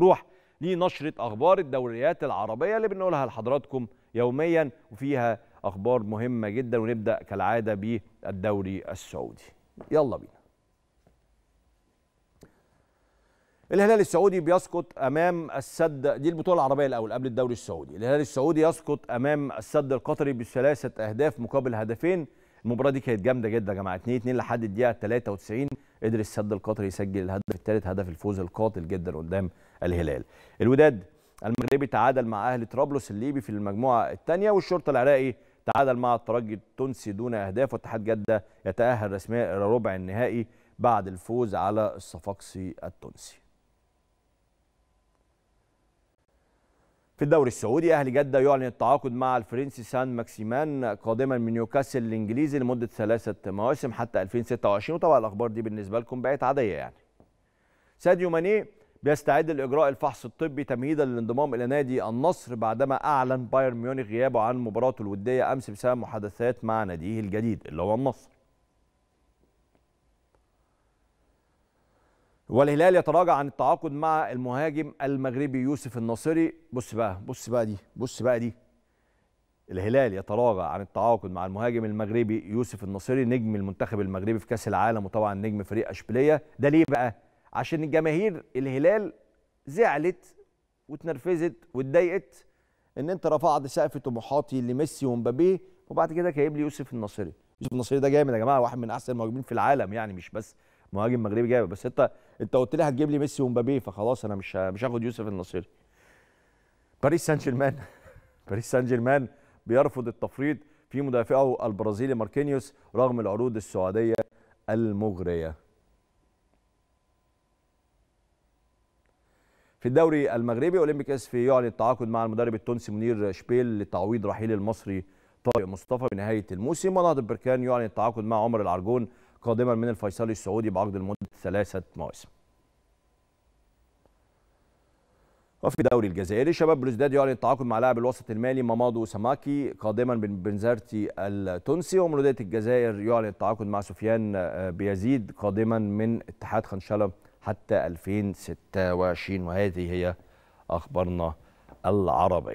نروح لنشرة أخبار الدوريات العربية اللي بنقولها لحضراتكم يوميا وفيها أخبار مهمة جدا ونبدأ كالعادة بالدوري السعودي يلا بينا الهلال السعودي بيسقط امام السد دي البطوله العربيه الاول قبل الدوري السعودي الهلال السعودي يسقط امام السد القطري بثلاثه اهداف مقابل هدفين المباراه دي كانت جامده جدا يا جماعه 2 2 لحد الدقيقه 93 قدر السد القطري يسجل الهدف الثالث هدف الفوز القاتل جدا قدام الهلال الوداد المغربي تعادل مع اهلي طرابلس الليبي في المجموعه الثانيه والشرطه العراقي تعادل مع الترجي التونسي دون اهداف واتحاد جده يتاهل رسميا الى ربع النهائي بعد الفوز على الصفاقسي التونسي في الدوري السعودي اهلي جده يعلن التعاقد مع الفرنسي سان ماكسيمان قادما من نيوكاسل الانجليزي لمده ثلاثه مواسم حتى 2026 وطبعا الاخبار دي بالنسبه لكم بقت عاديه يعني. ساديو ماني بيستعد لاجراء الفحص الطبي تمهيدا للانضمام الى نادي النصر بعدما اعلن بايرن ميونخ غيابه عن مباراته الوديه امس بسبب محادثات مع ناديه الجديد اللي هو النصر. والهلال يتراجع عن التعاقد مع المهاجم المغربي يوسف الناصري بص بقى بص بقى دي بص بقى دي الهلال يتراجع عن التعاقد مع المهاجم المغربي يوسف الناصري نجم المنتخب المغربي في كاس العالم وطبعا نجم فريق اشبيليه ده ليه بقى عشان الجماهير الهلال زعلت واتنرفزت واتضايقت ان انت رفعت سقف طموحاتي لميسي ومبابي وبعد كده كايب لي يوسف الناصري يوسف الناصري ده جامد يا جماعه واحد من احسن المهاجمين في العالم يعني مش بس مهاجم مغربي جايبه بس انت انت قلت لي هتجيب لي ميسي ومبابي فخلاص انا مش مش هاخد يوسف النصيري باريس سان جيرمان باريس سان جيرمان بيرفض التفريط في مدافعه البرازيلي ماركينيوس رغم العروض السعوديه المغريه في الدوري المغربي اولمبيك اسفي يعلن التعاقد مع المدرب التونسي منير شبيل لتعويض رحيل المصري طارق مصطفى بنهايه الموسم ونهضه بركان يعلن التعاقد مع عمر العرجون قادما من الفيصلي السعودي بعقد لمده ثلاثه مواسم. وفي الدوري الجزائري شباب بلوزداد يعلن التعاقد مع لاعب الوسط المالي مامادو سماكي قادما من بنزرتي التونسي ومولودية الجزائر يعلن التعاقد مع سفيان آه، بيزيد قادما من اتحاد خنشلة حتى 2026 وهذه هي أخبارنا العربية